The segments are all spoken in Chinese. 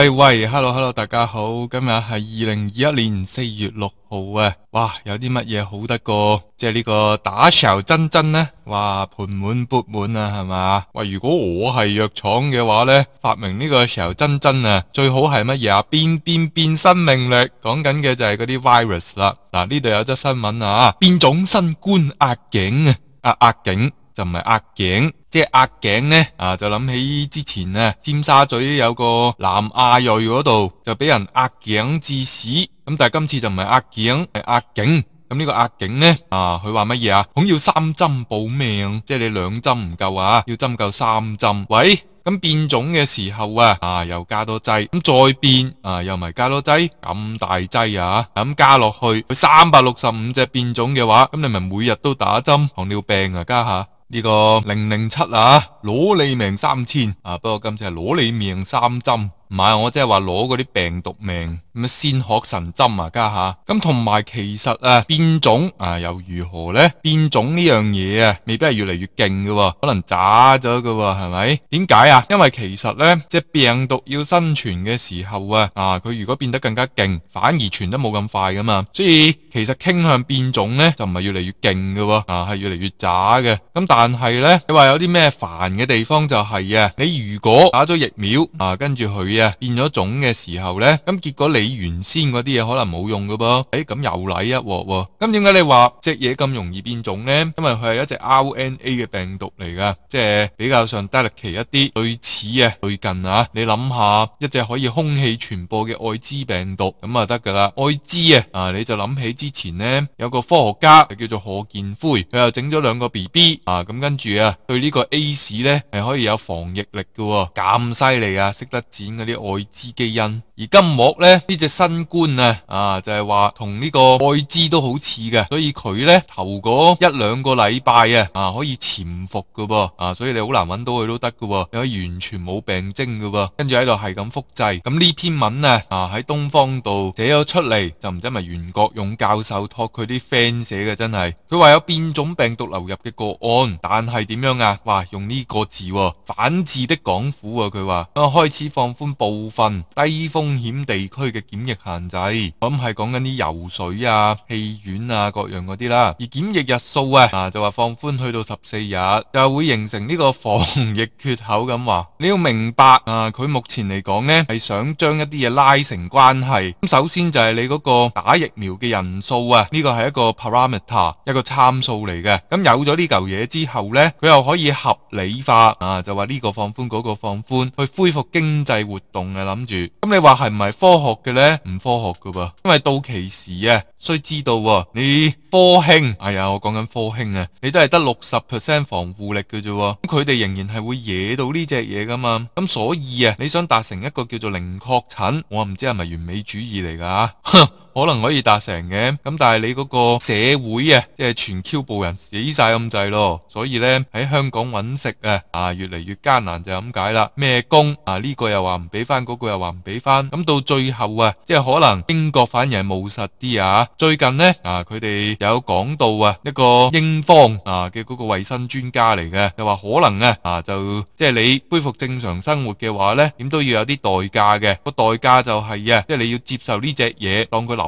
喂喂，hello hello，大家好，今日系二零二一年四月六号啊！哇，有啲乜嘢好得过，即系呢个打潮真真呢？哇，盆满钵满啊，系嘛？喂，如果我系药厂嘅话呢，发明呢个潮真真啊，最好系乜嘢啊？变变变生命力，讲紧嘅就系嗰啲 virus 啦。嗱，呢度有则新闻啊，变种新冠压境啊，压境。就唔系壓頸，即係壓頸呢，啊！就諗起之前啊，尖沙咀有個南亞裔嗰度就俾人壓頸致死，咁但係今次就唔係壓頸，係壓頸。咁呢個壓頸呢，啊，佢話乜嘢啊？恐要三針保命，即係你兩針唔夠啊，要針夠三針。喂，咁變種嘅時候啊，啊又加多劑，咁再變啊又咪加多劑，咁大劑啊，咁加落去佢三百六十五隻變種嘅話，咁你咪每日都打針糖尿病啊加下。呢个零零七啊，攞你命三千啊！不过今次系攞你命三针。唔系，我即系话攞嗰啲病毒命咁啊，先学神针啊，家下咁同埋其实啊变种啊又如何呢？变种呢样嘢啊未必系越嚟越劲噶，可能渣咗噶，系咪？点解啊？因为其实呢，即系病毒要生存嘅时候啊，啊佢如果变得更加劲，反而传得冇咁快噶嘛。所以其实倾向变种呢，就唔系越嚟越劲噶，啊系越嚟越渣嘅。咁但系呢，你话有啲咩烦嘅地方就系啊，你如果打咗疫苗啊，跟住佢。变咗种嘅时候呢，咁结果你原先嗰啲嘢可能冇用噶噃，诶咁又嚟一镬喎，咁点解你话只嘢咁容易变种呢？因为佢系一只 RNA 嘅病毒嚟噶，即系比较上低力期一啲，类似啊，最近啊，你谂下一只可以空气传播嘅艾滋病毒，咁啊得噶啦，艾滋啊啊，你就谂起之前呢，有个科学家叫做何建辉，佢又整咗两个 BB 啊，咁跟住啊，对呢个 A 市呢，系可以有防疫力噶，咁犀利啊，识得剪嘅。啲外滋基因。而金幕咧呢只新冠啊啊就系话同呢个爱滋都好似嘅，所以佢咧头嗰一两个礼拜啊啊可以潜伏噶喎啊，所以你好难揾到佢都得噶喎，以完全冇病征噶喎，跟住喺度系咁复制。咁呢篇文啊，啊喺东方度写咗出嚟，就唔知咪袁国勇教授托佢啲 friend 写嘅，真系。佢话有变种病毒流入嘅个案，但系点样啊？哇，用呢个字喎，反智的港府啊，佢话啊开始放宽部分低风。风险地区嘅检疫限制，咁系讲紧啲游水啊、戏院啊各样嗰啲啦。而检疫日数啊，就话放宽去到十四日，就会形成呢个防疫缺口咁话。你要明白啊，佢目前嚟讲呢，系想将一啲嘢拉成关系。咁首先就系你嗰个打疫苗嘅人数啊，呢个系一个 parameter 一个参数嚟嘅。咁有咗呢嚿嘢之后呢，佢又可以合理化啊，就话呢个放宽，嗰个放宽，去恢复经济活动嘅谂住。咁你话？系唔系科学嘅呢？唔科学噶噃，因为到期时啊，需知道你科兴，哎呀，我讲紧科兴啊，你都系得六十 percent 防护力嘅啫，咁佢哋仍然系会惹到呢只嘢噶嘛，咁所以啊，你想达成一个叫做零确诊，我唔知系咪完美主义嚟噶啊，哼。可能可以达成嘅，咁但系你嗰个社会啊，即系全 Q 部人死晒咁滞咯，所以咧喺香港揾食啊，啊越嚟越艰难就咁解啦。咩工啊呢个又话唔俾翻，嗰个又话唔俾翻，咁到最后啊，即系可能英国反而系务实啲啊。最近咧啊，佢哋有讲到啊，一个英方啊嘅嗰个卫生专家嚟嘅，就话可能啊啊就即系你恢复正常生活嘅话咧，点都要有啲代价嘅，个代价就系啊，即系你要接受呢只嘢当佢流。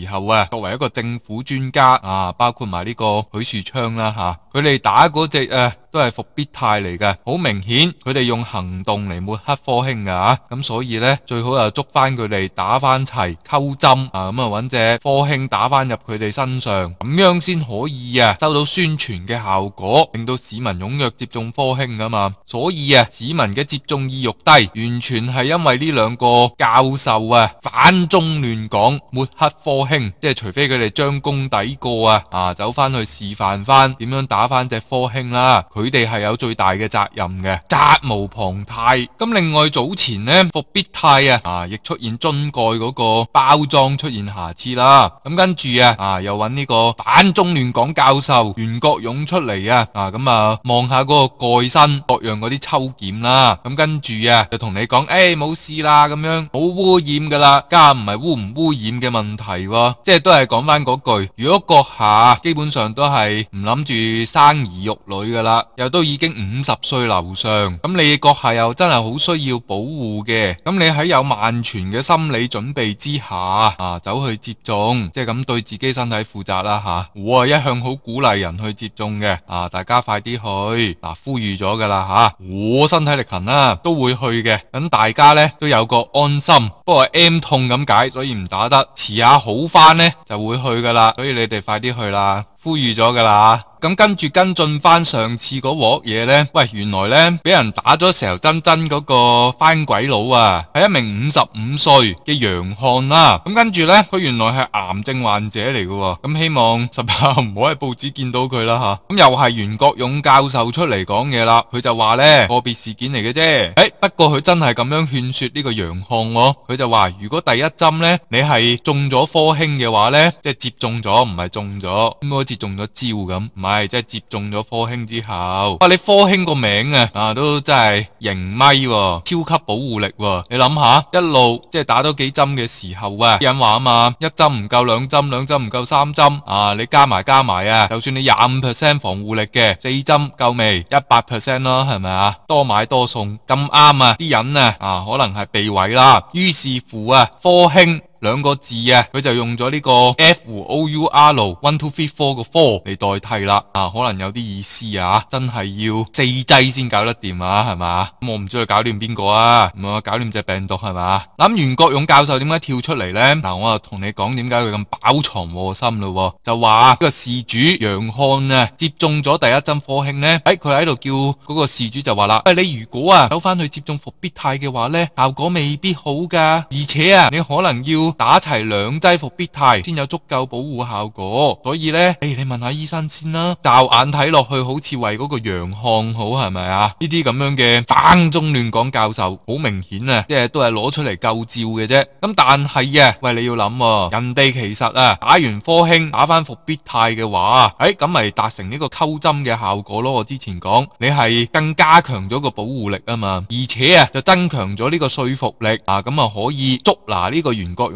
时候啊，作为一个政府专家啊，包括埋呢个许树昌啦吓，佢哋打嗰只诶都系伏必泰嚟嘅，好明显，佢哋用行动嚟抹黑科兴噶吓，咁所以呢，最好就捉翻佢哋打翻齐，抽针啊，咁啊揾只科兴打翻入佢哋身上，咁样先可以啊，收到宣传嘅效果，令到市民踊跃接种科兴噶嘛，所以啊，市民嘅接种意欲低，完全系因为呢两个教授啊反中乱讲，抹黑科。兄，即系除非佢哋将功抵过啊！啊，走翻去示范翻点样打翻只科兄啦，佢哋系有最大嘅责任嘅，责无旁贷。咁另外早前呢，伏必泰啊，啊亦出现樽盖嗰个包装出现瑕疵啦。咁跟住啊，啊又搵呢个反中乱港教授袁国勇出嚟啊，啊咁啊望下嗰个盖身各样嗰啲抽检啦。咁跟住啊，就同你讲，诶冇事啦，咁样冇污染噶啦，家唔系污唔污染嘅问题。即系都系讲翻嗰句，如果阁下基本上都系唔谂住生儿育女噶啦，又都已经五十岁楼上，咁你阁下又真系好需要保护嘅，咁你喺有万全嘅心理准备之下，啊，走去接种，即系咁对自己身体负责啦吓。我啊一向好鼓励人去接种嘅，啊，大家快啲去，嗱，呼吁咗噶啦吓。我身体力行啦，都会去嘅，等大家呢都有个安心。不过 M 痛咁解，所以唔打得，迟下好。翻咧就会去噶啦，所以你哋快啲去啦，呼吁咗噶啦。咁跟住跟進翻上次嗰鑊嘢呢，喂，原來呢，俾人打咗石候真真嗰個翻鬼佬啊，係一名五十五歲嘅杨漢啦。咁跟住呢，佢原來係癌症患者嚟嘅，咁希望 十八唔好喺報紙見到佢啦吓。咁又係袁國勇教授出嚟講嘢啦，佢就話呢，個別事件嚟嘅啫。誒不過佢真係咁樣勸说呢個杨漢喎，佢就話如果第一針呢，你係中咗科興嘅話呢，即係接种咗，唔係中咗，好似接中咗招咁，系。系即系接种咗科兴之后，哇！你科兴个名啊，啊都真系型咪，超级保护力喎！你谂下，一路即系打多几针嘅时候啊，啲人话啊嘛，一针唔够两针，两针唔够三针啊！你加埋加埋啊，就算你廿五 percent 防护力嘅四针够未？一百 percent 咯，系咪啊？多买多送咁啱啊！啲人啊，啊可能系避讳啦。于是乎啊，科兴。两个字啊，佢就用咗呢个 F O U R one two three four 个 four 嚟代替啦，啊，可能有啲意思啊，真系要四剂先搞得掂啊，系嘛？我唔知佢搞掂边个啊，唔系啊，搞掂只病毒系嘛？谂袁国勇教授点解跳出嚟呢？嗱，我就同你讲点解佢咁饱藏祸心咯，就话呢个事主杨汉啊接种咗第一针科兴呢。喺佢喺度叫嗰个事主就话啦，喂，你如果啊走翻去接种伏必泰嘅话呢，效果未必好噶，而且啊，你可能要。打齊兩劑伏必泰先有足夠保護效果，所以呢，誒你問下醫生先啦。骤眼睇落去好似為嗰個陽康好係咪啊？呢啲咁樣嘅反中亂講教授，好明顯啊，即係都係攞出嚟救照嘅啫。咁但係啊，喂你要諗喎，人哋其實啊打完科興打翻伏必泰嘅話，喺咁咪達成呢個溝針嘅效果咯。我之前講你係更加強咗個保護力啊嘛，而且啊就增強咗呢個說服力啊，咁啊可以捉拿呢個圓角。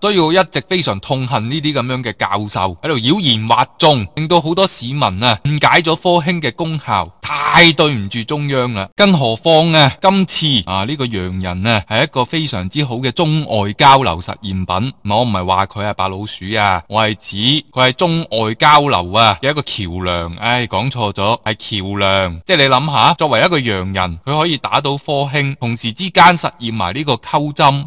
所以我一直非常痛恨呢啲咁样嘅教授喺度妖言惑众，令到好多市民啊误解咗科兴嘅功效，太对唔住中央啦！更何況啊，今次啊呢個洋人啊係一個非常之好嘅中外交流實驗品，我唔係話佢係白老鼠啊，我係指佢係中外交流啊有一個橋梁。唉，講錯咗係橋梁，即系你諗下，作為一個洋人，佢可以打到科興，同時之間實現埋呢個溝針。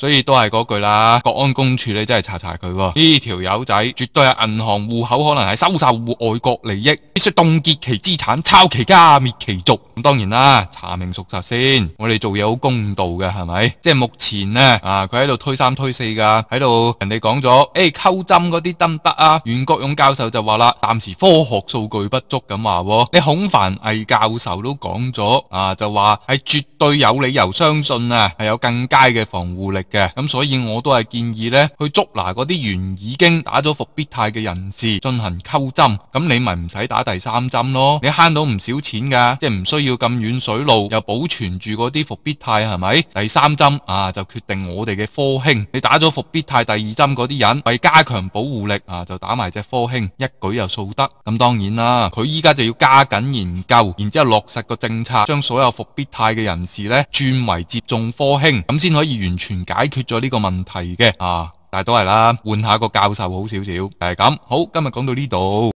所以都系嗰句啦，国安公署你真系查查佢喎，呢条友仔绝对系银行户口，可能系收受外国利益，必须冻结其资产，抄其家，灭其族。咁当然啦，查明属实先，我哋做嘢好公道嘅，系咪？即系目前呢，啊，佢喺度推三推四噶，喺度人哋讲咗，诶，抽针嗰啲唔得啊？袁国勇教授就话啦，暂时科学数据不足咁话，你孔凡毅教授都讲咗，啊，就话系绝对有理由相信啊，系有更佳嘅防护力。嘅咁，所以我都系建議呢，去捉拿嗰啲原已經打咗伏必泰嘅人士進行溝針，咁你咪唔使打第三針咯，你慳到唔少錢㗎，即系唔需要咁遠水路，又保存住嗰啲伏必泰係咪？第三針啊，就決定我哋嘅科興，你打咗伏必泰第二針嗰啲人，為加強保護力啊，就打埋只科興，一舉又掃得。咁當然啦，佢依家就要加緊研究，然之後落實個政策，將所有伏必泰嘅人士呢轉為接種科興，咁先可以完全解。解决咗呢个问题嘅啊，但系都系啦，换下个教授好少少，系咁好，今日讲到呢度。